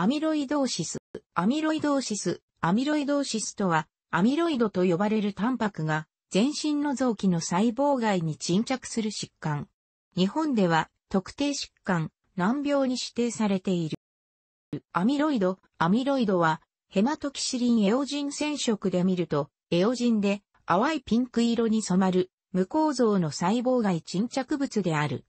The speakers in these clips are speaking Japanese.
アミロイドーシス。アミロイドーシス。アミロイドーシスとは、アミロイドと呼ばれるタンパクが、全身の臓器の細胞外に沈着する疾患。日本では、特定疾患、難病に指定されている。アミロイド。アミロイドは、ヘマトキシリンエオジン染色で見ると、エオジンで淡いピンク色に染まる無構造の細胞外沈着物である。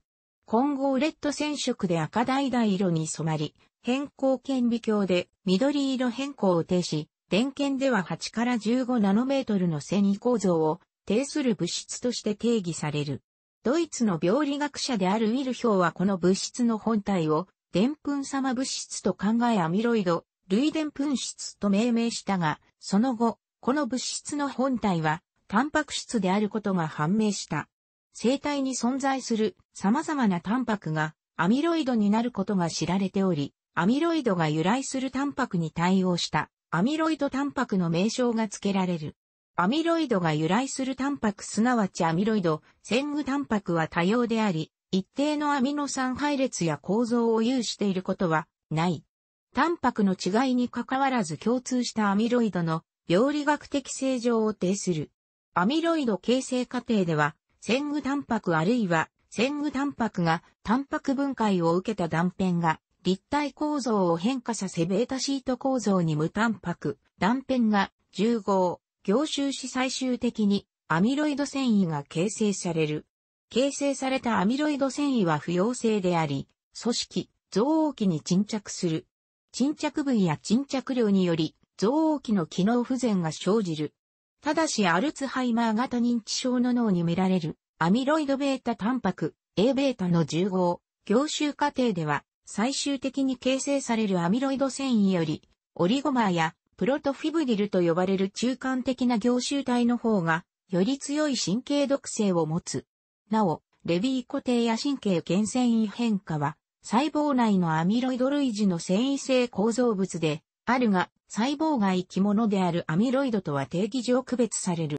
混合レッド染色で赤橙色に染まり、変更顕微鏡で緑色変更を呈し、電検では8から15ナノメートルの繊維構造を定する物質として定義される。ドイツの病理学者であるウィルヒョウはこの物質の本体を、で粉様物質と考えアミロイド、類電ん質と命名したが、その後、この物質の本体は、タンパク質であることが判明した。生体に存在する様々なタンパクがアミロイドになることが知られており、アミロイドが由来するタンパクに対応したアミロイドタンパクの名称が付けられる。アミロイドが由来するタンパクすなわちアミロイド、線具タンパクは多様であり、一定のアミノ酸配列や構造を有していることはない。タンパクの違いにかかわらず共通したアミロイドの病理学的正常を呈する。アミロイド形成過程では、線具タンパクあるいは線具タンパクがタンパク分解を受けた断片が立体構造を変化させベータシート構造に無タンパク、断片が重合、凝集し最終的にアミロイド繊維が形成される。形成されたアミロイド繊維は不溶性であり、組織、増応器に沈着する。沈着部位や沈着量により、増応器の機能不全が生じる。ただしアルツハイマー型認知症の脳に見られるアミロイドベータンパク、A ベータの重合、凝集過程では最終的に形成されるアミロイド繊維より、オリゴマーやプロトフィブリルと呼ばれる中間的な凝集体の方が、より強い神経毒性を持つ。なお、レビー固定や神経原繊維変化は、細胞内のアミロイド類似の繊維性構造物で、あるが、細胞が生き物であるアミロイドとは定義上区別される。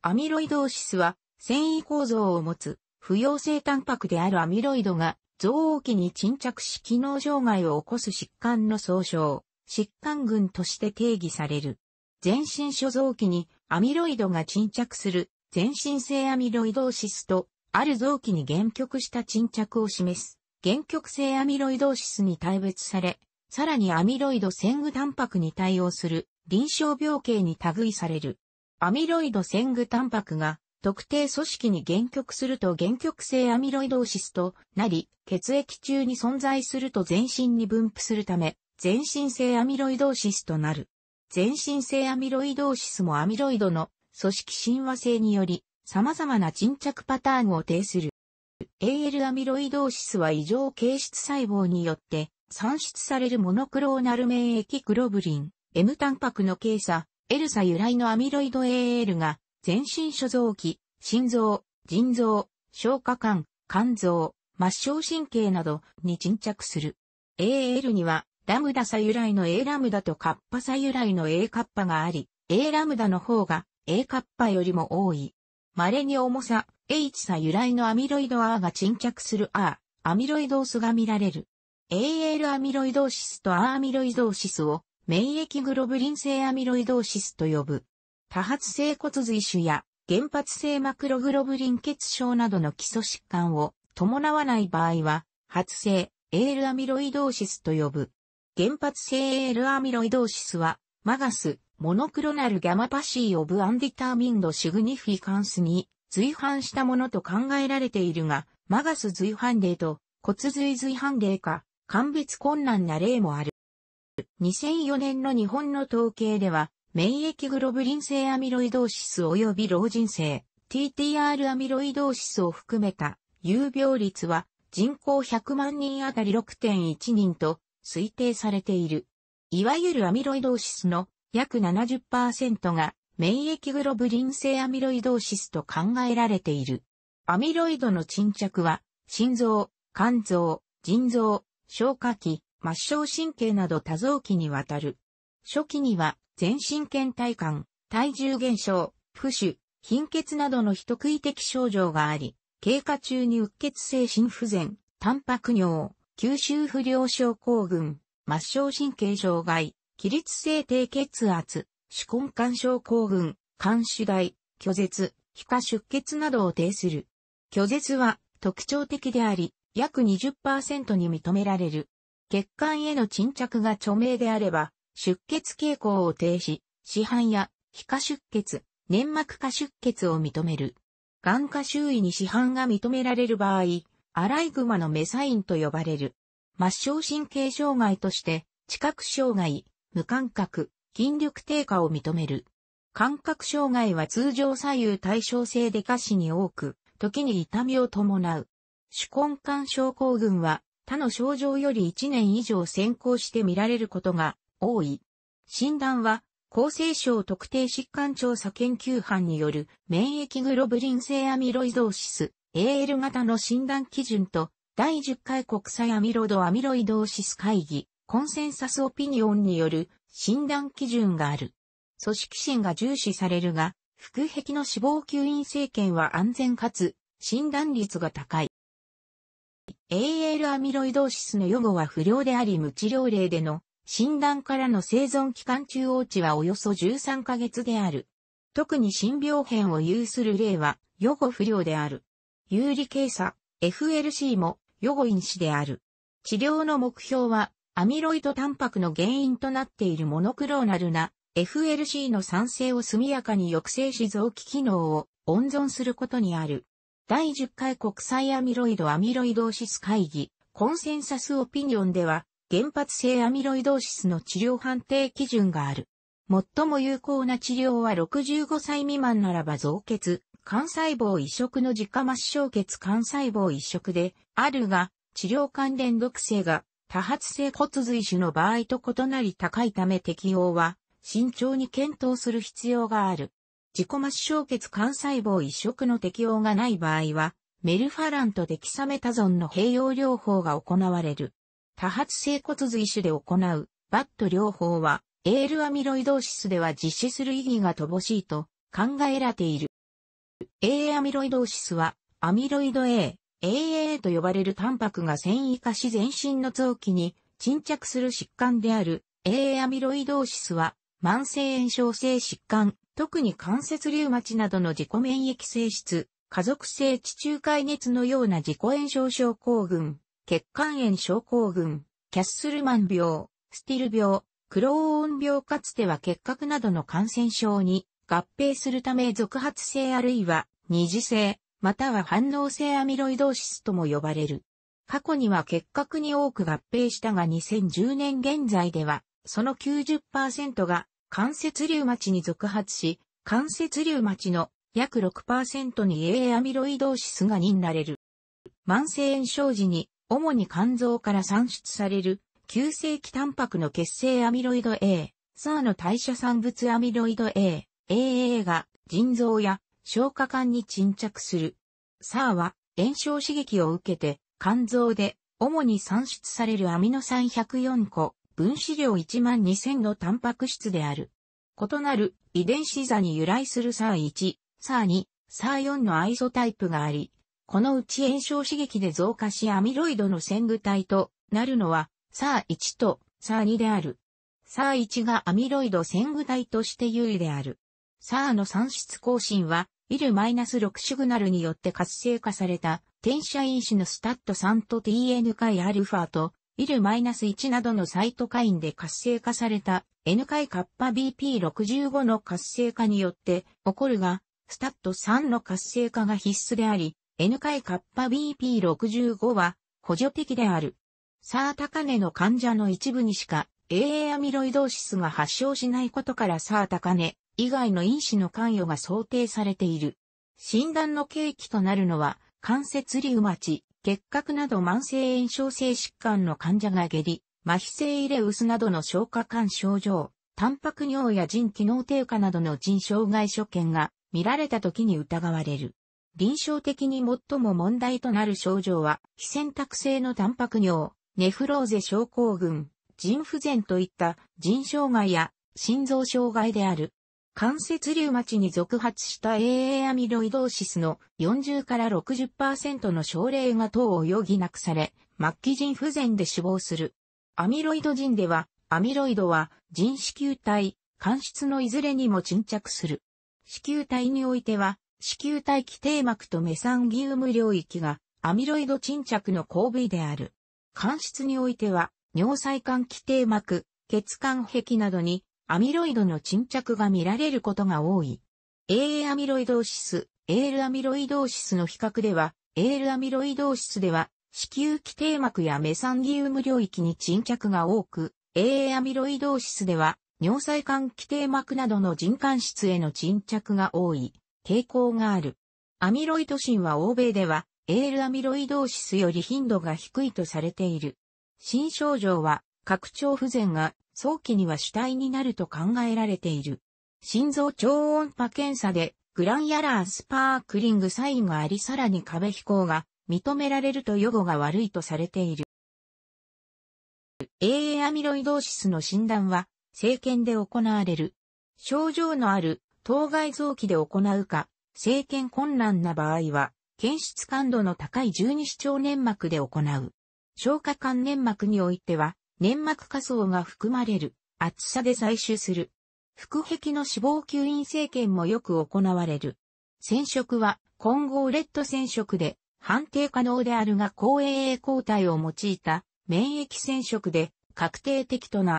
アミロイドーシスは、繊維構造を持つ、不溶性タンパクであるアミロイドが、臓王期に沈着し機能障害を起こす疾患の総称、疾患群として定義される。全身所臓器にアミロイドが沈着する全身性アミロイドーシスと、ある臓器に限局した沈着を示す、限局性アミロイドーシスに対別され、さらにアミロイド線具タンパクに対応する臨床病形に類される。アミロイド線具タンパクが特定組織に限局すると限局性アミロイドーシスとなり、血液中に存在すると全身に分布するため、全身性アミロイドーシスとなる。全身性アミロイドーシスもアミロイドの組織親和性により、様々な沈着パターンを呈する。AL アミロイドーシスは異常形質細胞によって産出されるモノクローナル免疫グロブリン、M タンパクの計エ L サ由来のアミロイド AL が全身所臓器、心臓、腎臓、消化管、肝臓、末梢神経などに沈着する。AL には、ラムダ左由来の A ラムダとカッパ左由来の A カッパがあり、A ラムダの方が A カッパよりも多い。稀に重さ、H 左由来のアミロイド R が沈着する R、アミロイドースが見られる。AL アミロイドーシスと R アミロイドーシスを免疫グロブリン性アミロイドーシスと呼ぶ。多発性骨髄腫や原発性マクログロブリン血症などの基礎疾患を伴わない場合は、発生、エールアミロイドーシスと呼ぶ。原発性エールアミロイドーシスは、マガス、モノクロナルギャマパシーオブアンディターミンドシグニフィカンスに随伴したものと考えられているが、マガス随伴例と骨髄随伴例か、鑑別困難な例もある。2004年の日本の統計では、免疫グロブリン性アミロイドーシス及び老人性 TTR アミロイドーシスを含めた有病率は人口100万人あたり6.1人と推定されている。いわゆるアミロイドーシスの約70%が免疫グロブリン性アミロイドーシスと考えられている。アミロイドの沈着は心臓、肝臓、腎臓、消化器、末梢神経など多臓器にわたる。初期には全身倦怠感、体重減少、浮腫、貧血などの人食い的症状があり、経過中にうっ血性心不全、タンパク尿、吸収不良症候群、末梢神経障害、起立性低血圧、手根管症候群、肝腫大、拒絶、皮下出血などを呈する。拒絶は特徴的であり、約20%に認められる。血管への沈着が著名であれば、出血傾向を停止、市販や皮下出血、粘膜下出血を認める。眼下周囲に市販が認められる場合、アライグマのメサインと呼ばれる。末梢神経障害として、知覚障害、無感覚、筋力低下を認める。感覚障害は通常左右対称性で下肢に多く、時に痛みを伴う。主根管症候群は他の症状より1年以上先行して見られることが多い。診断は、厚生省特定疾患調査研究班による免疫グロブリン性アミロイドーシス AL 型の診断基準と第10回国際アミロイドアミロイドーシス会議コンセンサスオピニオンによる診断基準がある。組織心が重視されるが、腹壁の死亡吸引性検は安全かつ診断率が高い。AL アミロイドーシスの予後は不良であり無治療例での診断からの生存期間中央値はおよそ13ヶ月である。特に心病変を有する例は予後不良である。有利検査、FLC も予後因子である。治療の目標はアミロイドタンパクの原因となっているモノクローナルな FLC の産生を速やかに抑制し臓器機能を温存することにある。第10回国際アミロイドアミロイドーシス会議コンセンサスオピニオンでは原発性アミロイドーシスの治療判定基準がある。最も有効な治療は65歳未満ならば造血、肝細胞移植の自家末小血肝細胞移植であるが、治療関連毒性が多発性骨髄腫の場合と異なり高いため適用は慎重に検討する必要がある。自己末小血肝細胞移植の適用がない場合は、メルファランとデキサメタゾンの併用療法が行われる。多発性骨髄腫で行う、バット療法は、エールアミロイドーシスでは実施する意義が乏しいと考えられている。A アミロイドーシスは、アミロイド A、AA と呼ばれるタンパクが繊維化し全身の臓器に沈着する疾患である A アミロイドーシスは、慢性炎症性疾患、特に関節リウマチなどの自己免疫性質、家族性地中海熱のような自己炎症症候群、血管炎症候群、キャッスルマン病、スティル病、クローン病かつては結核などの感染症に合併するため続発性あるいは二次性、または反応性アミロイドーシスとも呼ばれる。過去には結核に多く合併したが2010年現在では、その90%が関節リウマチに続発し、関節リウマチの約6%に A アミロイドーシスが認られる。慢性炎症時に主に肝臓から産出される、急性期タンパクの血清アミロイド A、SAR の代謝産物アミロイド A、AA が腎臓や消化管に沈着する。SAR は炎症刺激を受けて肝臓で主に産出されるアミノ酸104個、分子量1万2000のタンパク質である。異なる遺伝子座に由来する SAR1、SAR2、SAR4 のアイソタイプがあり、このうち炎症刺激で増加しアミロイドの線具体となるのは、サー1とサー2である。サー1がアミロイド線具体として優位である。サーの産出更新は、イル -6 シグナルによって活性化された、転写因子のスタット3と TN 解 α と、イル -1 などのサイトカインで活性化された N 解カッパ BP65 の活性化によって起こるが、スタット3の活性化が必須であり、N 回カッパ BP65 は補助的である。サー高根の患者の一部にしか AA アミロイドーシスが発症しないことからサー高根以外の因子の関与が想定されている。診断の契機となるのは関節リウマチ、結核など慢性炎症性疾患の患者が下痢、麻痺性イレウスなどの消化管症状、タンパク尿や腎機能低下などの腎障害所見が見られた時に疑われる。臨床的に最も問題となる症状は、非選択性のタンパク尿、ネフローゼ症候群、腎不全といった腎障害や心臓障害である。関節リウマチに続発した AA アミロイドーシスの40から60%の症例が等を余儀なくされ、末期腎不全で死亡する。アミロイド腎では、アミロイドは腎子球体、間質のいずれにも沈着する。子球体においては、子宮体基底膜とメサンギウム領域がアミロイド沈着の後部である。間質においては、尿細管基底膜、血管壁などにアミロイドの沈着が見られることが多い。AA アミロイドーシス、AL アミロイドーシスの比較では、AL アミロイドーシスでは、子宮基底膜やメサンギウム領域に沈着が多く、AA アミロイドーシスでは、尿細管基底膜などの人間質への沈着が多い。傾向がある。アミロイド芯は欧米ではエールアミロイドーシスより頻度が低いとされている。新症状は拡張不全が早期には主体になると考えられている。心臓超音波検査でグランヤラースパークリングサインがありさらに壁飛行が認められると予後が悪いとされている。AA アミロイドーシスの診断は、生検で行われる。症状のある当該臓器で行うか、生検困難な場合は、検出感度の高い十二指腸粘膜で行う。消化管粘膜においては、粘膜下層が含まれる、厚さで採取する。腹壁の脂肪吸引生検もよく行われる。染色は混合レッド染色で判定可能であるが抗 AA 抗体を用いた免疫染色で確定的とな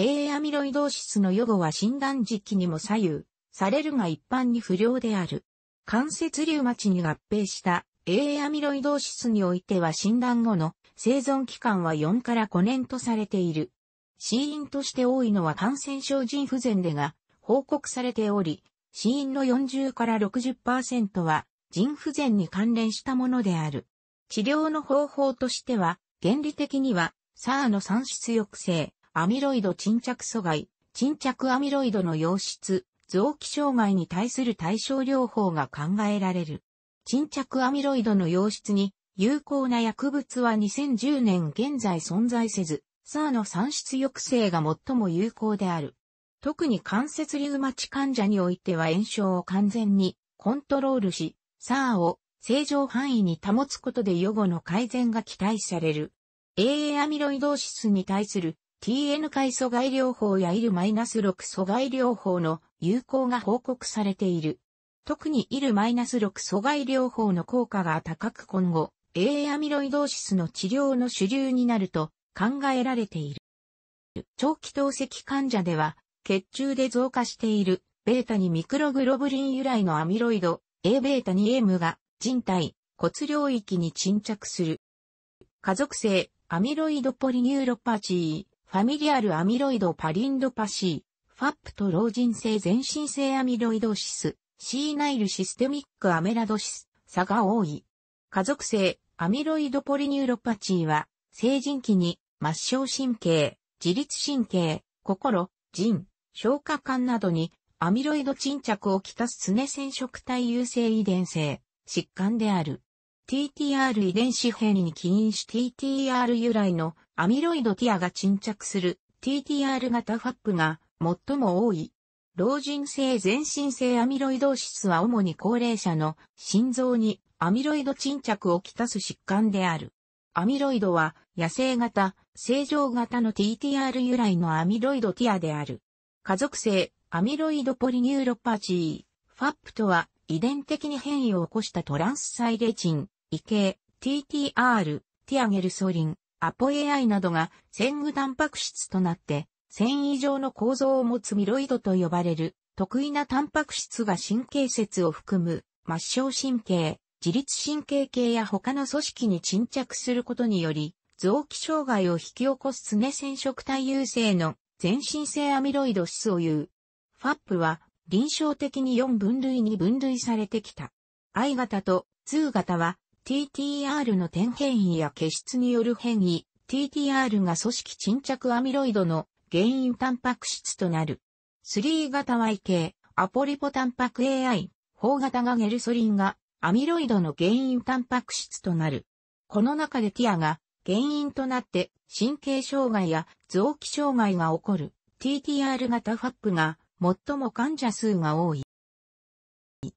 AA アミロイドーシスの予後は診断時期にも左右されるが一般に不良である。関節リウマチに合併した AA アミロイドーシスにおいては診断後の生存期間は4から5年とされている。死因として多いのは感染症腎不全でが報告されており、死因の40から60%は腎不全に関連したものである。治療の方法としては、原理的には、サーの産出抑制、アミロイド沈着阻害、沈着アミロイドの溶質、臓器障害に対する対症療法が考えられる。沈着アミロイドの溶質に有効な薬物は2010年現在存在せず、SAR の産出抑制が最も有効である。特に関節リウマチ患者においては炎症を完全にコントロールし、SAR を正常範囲に保つことで予後の改善が期待される。AA アミロイドーシスに対する TN 回阻害療法や IL-6 阻害療法の有効が報告されている。特に IL-6 阻害療法の効果が高く今後、A アミロイドーシスの治療の主流になると考えられている。長期透析患者では、血中で増加している β にミクログロブリン由来のアミロイド Aβ2M が人体、骨領域に沈着する。家族性アミロイドポリニューロパチー。ファミリアルアミロイドパリンドパシー、ファップと老人性全身性アミロイドシス、シーナイルシステミックアメラドシス、差が多い。家族性、アミロイドポリニューロパチーは、成人期に、末梢神経、自律神経、心、腎、消化管などに、アミロイド沈着をきたす常染色体優性遺伝性、疾患である。TTR 遺伝子変異に起因し TTR 由来のアミロイドティアが沈着する TTR 型ファップが最も多い。老人性全身性アミロイド質は主に高齢者の心臓にアミロイド沈着をきたす疾患である。アミロイドは野生型、正常型の TTR 由来のアミロイドティアである。家族性アミロイドポリニューロパチー。ファップとは遺伝的に変異を起こしたトランスサイレチン、異形、TTR、ティアゲルソリン、アポエアイなどが線具タンパク質となって、繊維状の構造を持つミロイドと呼ばれる、特異なタンパク質が神経節を含む、末梢神経、自律神経系や他の組織に沈着することにより、臓器障害を引き起こす常染色体優勢の全身性アミロイド質を言う。ファップは臨床的に4分類に分類されてきた。I 型と2型は TTR の点変異や結質による変異、TTR が組織沈着アミロイドの原因タンパク質となる。3型 YK、アポリポタンパク AI、4型がゲルソリンがアミロイドの原因タンパク質となる。この中でティアが原因となって神経障害や臓器障害が起こる TTR 型 FAP が最も患者数が多い。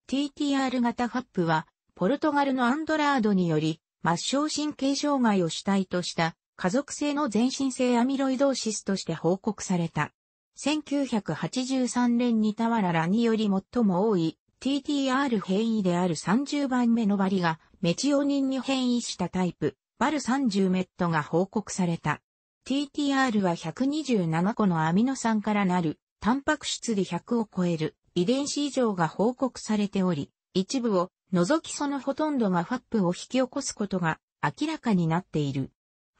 TTR 型 FAP はポルトガルのアンドラードにより、末梢神経障害を主体とした家族性の全身性アミロイドーシスとして報告された。1983年にタワララにより最も多い TTR 変異である30番目のバリがメチオニンに変異したタイプ、バル30メットが報告された。TTR は127個のアミノ酸からなる、タンパク質で100を超える遺伝子異常が報告されており、一部を除きそのほとんどがファップを引き起こすことが明らかになっている。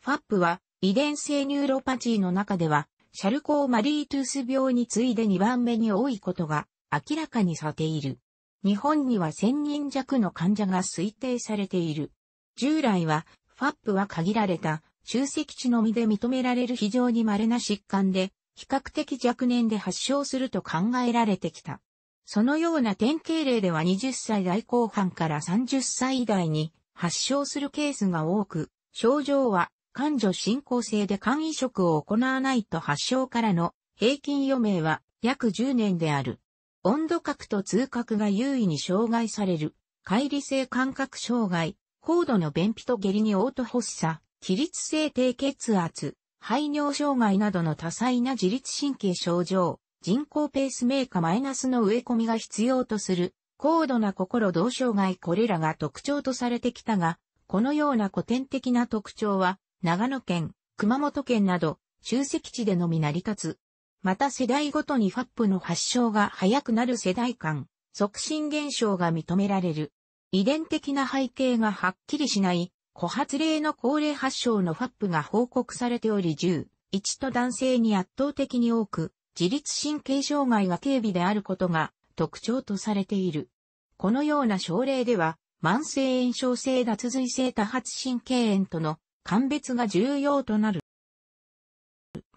ファップは遺伝性ニューロパチーの中ではシャルコーマリートゥース病に次いで2番目に多いことが明らかにされている。日本には1000人弱の患者が推定されている。従来はファップは限られた集積地のみで認められる非常に稀な疾患で比較的若年で発症すると考えられてきた。そのような典型例では20歳代後半から30歳代に発症するケースが多く、症状は患者進行性で肝移植を行わないと発症からの平均余命は約10年である。温度角と痛覚が優位に障害される、乖離性感覚障害、高度の便秘と下痢に嘔吐発作、起立性低血圧、排尿障害などの多彩な自律神経症状、人工ペースメーカーマイナスの植え込みが必要とする、高度な心同障害これらが特徴とされてきたが、このような古典的な特徴は、長野県、熊本県など、集積地でのみ成り立つ。また世代ごとにファップの発症が早くなる世代間、促進現象が認められる。遺伝的な背景がはっきりしない、古発例の高齢発症のファップが報告されており10、1と男性に圧倒的に多く、自律神経障害が軽微であることが特徴とされている。このような症例では、慢性炎症性脱髄性多発神経炎との鑑別が重要となる。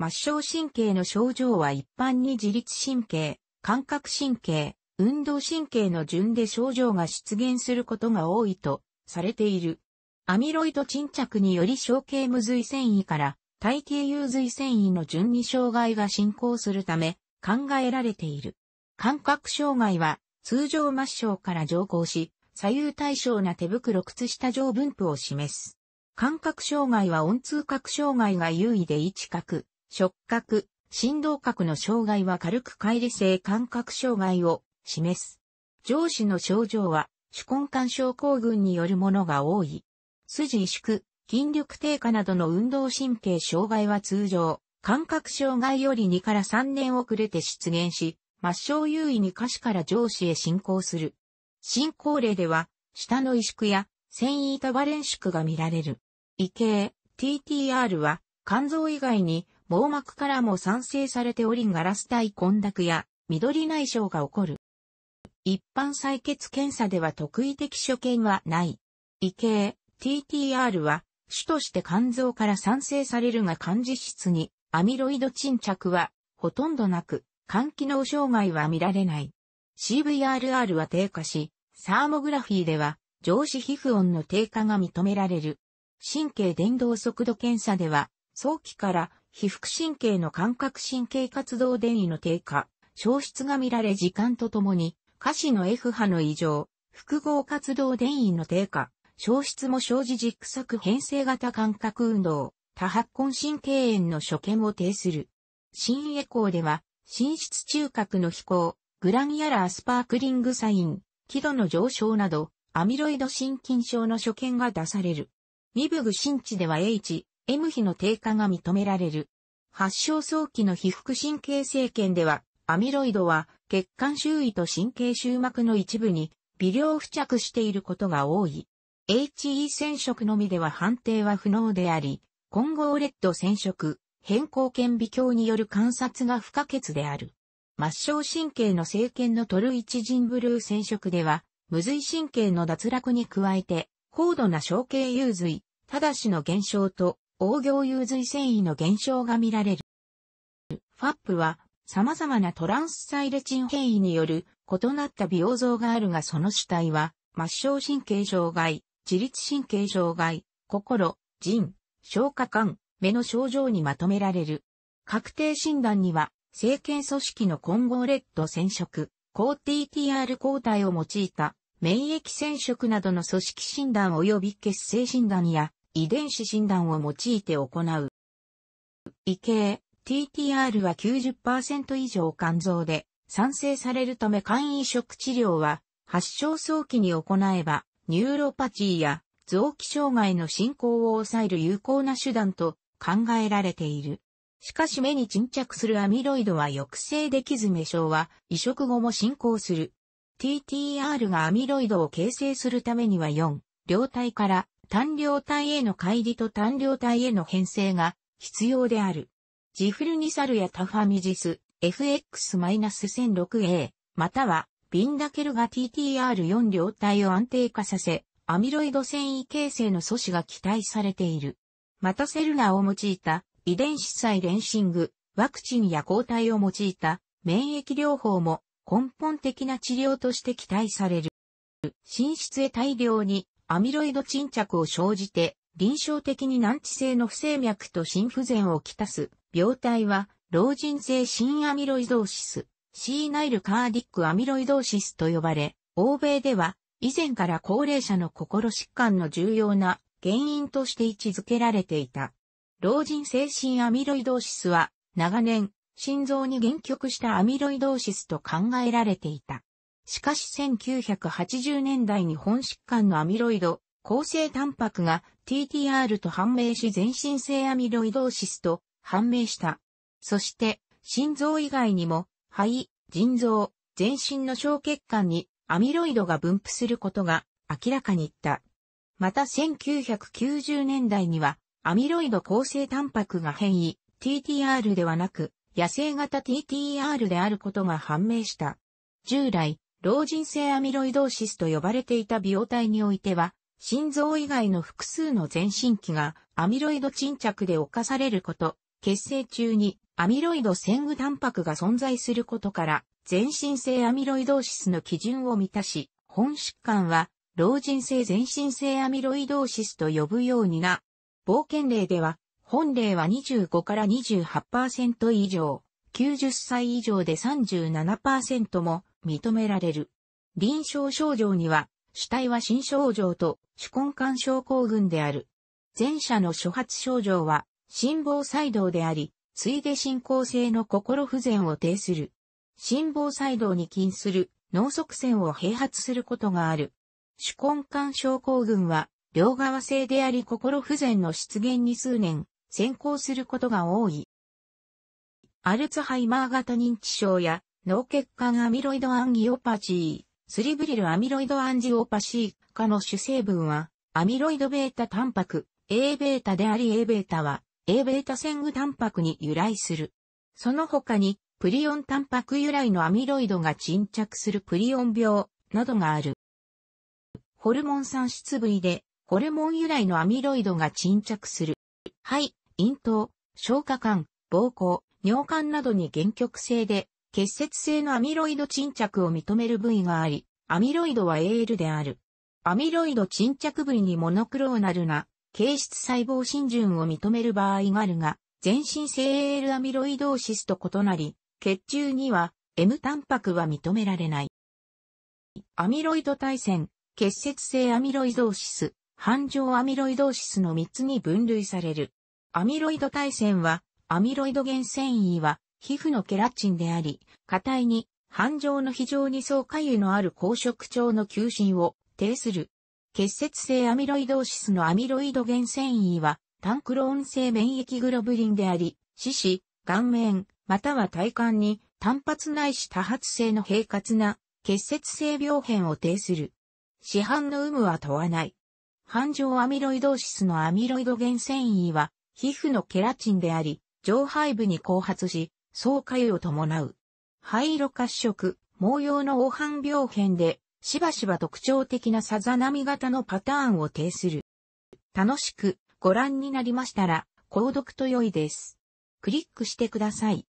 末梢神経の症状は一般に自律神経、感覚神経、運動神経の順で症状が出現することが多いとされている。アミロイド沈着により小径無髄繊維から体系融髄繊維の順に障害が進行するため考えられている。感覚障害は通常末梢から上行し、左右対称な手袋靴下上分布を示す。感覚障害は音通覚障害が優位で位置覚、触覚、振動覚の障害は軽く乖離性感覚障害を示す。上肢の症状は手根管症候群によるものが多い。筋萎縮、筋力低下などの運動神経障害は通常、感覚障害より2から3年遅れて出現し、末梢優位に下肢から上肢へ進行する。進行例では、下の萎縮や繊維板バレン縮が見られる。異形 TTR は肝臓以外に網膜からも産生されておりガラス体混濁や緑内障が起こる。一般採血検査では特異的所見はない。異形 TTR は種として肝臓から産生されるが肝脂質にアミロイド沈着はほとんどなく、肝機能障害は見られない。CVRR は低下し、サーモグラフィーでは上肢皮膚温の低下が認められる。神経伝導速度検査では、早期から皮膚神経の感覚神経活動電位の低下、消失が見られ時間とともに、下肢の F 波の異常、複合活動電位の低下、消失も生じ軸索変性型感覚運動、多発根神経炎の所見を呈する。新エコーでは、心室中核の飛行、グラニアラースパークリングサイン、気度の上昇など、アミロイド心筋症の所見が出される。ミブグ新地では H、M 比の低下が認められる。発症早期の被覆神経性腱では、アミロイドは血管周囲と神経周膜の一部に微量付着していることが多い。HE 染色のみでは判定は不能であり、混合レッド染色、変更顕微鏡による観察が不可欠である。末梢神経の生検のトルイチジンブルー染色では、無髄神経の脱落に加えて、高度な小径有髄、ただしの減少と、応行有髄繊維の減少が見られる。FAP は、様々なトランスサイレチン変異による異なった病像があるがその主体は、末梢神経障害、自律神経障害、心、腎、消化管、目の症状にまとめられる。確定診断には、生検組織の混合レッド染色、抗 TTR 抗体を用いた免疫染色などの組織診断及び血清診断や遺伝子診断を用いて行う。異形、TTR は90%以上肝臓で産生されるため肝移植治療は発症早期に行えばニューロパチーや臓器障害の進行を抑える有効な手段と考えられている。しかし目に沈着するアミロイドは抑制できず目症は移植後も進行する。TTR がアミロイドを形成するためには4、両体から単両体への乖離と単両体への変性が必要である。ジフルニサルやタファミジス、FX-1006A、またはビンダケルが TTR4 両体を安定化させ、アミロイド繊維形成の阻止が期待されている。またセルナを用いた遺伝子再イレンシング、ワクチンや抗体を用いた免疫療法も根本的な治療として期待される。寝室へ大量にアミロイド沈着を生じて臨床的に難治性の不整脈と心不全をきたす病態は老人性心アミロイドーシス。C ナイルカーディックアミロイドーシスと呼ばれ、欧米では以前から高齢者の心疾患の重要な原因として位置づけられていた。老人精神アミロイドーシスは長年心臓に限局したアミロイドーシスと考えられていた。しかし1980年代に本疾患のアミロイド、抗生タンパクが TTR と判明し全身性アミロイドーシスと判明した。そして心臓以外にも肺、腎臓、全身の小血管にアミロイドが分布することが明らかに言った。また1990年代にはアミロイド構成タンパクが変異、TTR ではなく、野生型 TTR であることが判明した。従来、老人性アミロイドーシスと呼ばれていた病態においては、心臓以外の複数の全身器がアミロイド沈着で侵されること、血清中にアミロイド線具タンパクが存在することから、全身性アミロイドーシスの基準を満たし、本疾患は、老人性全身性アミロイドーシスと呼ぶようにな。冒険例では、本例は25から28%以上、90歳以上で37%も認められる。臨床症状には、主体は新症状と主根管症候群である。前者の初発症状は、心房細動であり、ついで進行性の心不全を呈する。心房細動に近する脳側線を併発することがある。手根管症候群は、両側性であり心不全の出現に数年、先行することが多い。アルツハイマー型認知症や、脳血管アミロイドアンギオパチー、スリブリルアミロイドアンジオパシー化の主成分は、アミロイドベータタンパク、A ベータであり A ベータは、Aβ 線具タンパクに由来する。その他に、プリオンタンパク由来のアミロイドが沈着するプリオン病などがある。ホルモン酸質部位で、ホルモン由来のアミロイドが沈着する。肺、咽頭、消化管、膀胱、尿管などに原極性で、結節性のアミロイド沈着を認める部位があり、アミロイドは AL である。アミロイド沈着部位にモノクローナルな形質細胞浸潤を認める場合があるが、全身性 AL アミロイドーシスと異なり、血中には M タンパクは認められない。アミロイド対戦、結節性アミロイドーシス、半常アミロイドーシスの3つに分類される。アミロイド対戦は、アミロイド原繊維は、皮膚のケラチンであり、硬いに、半常の非常に層下油のある高色腸の求心を呈する。結節性アミロイドーシスのアミロイド原繊維は、タンクローン性免疫グロブリンであり、四肢、顔面、または体幹に単発ないし多発性の平滑な結節性病変を呈する。市販の有無は問わない。半状アミロイドーシスのアミロイド原繊維は、皮膚のケラチンであり、上背部に後発し、総下与を伴う。灰色褐色、毛様の黄斑病変で、しばしば特徴的なさざ波型のパターンを呈する。楽しくご覧になりましたら、購読と良いです。クリックしてください。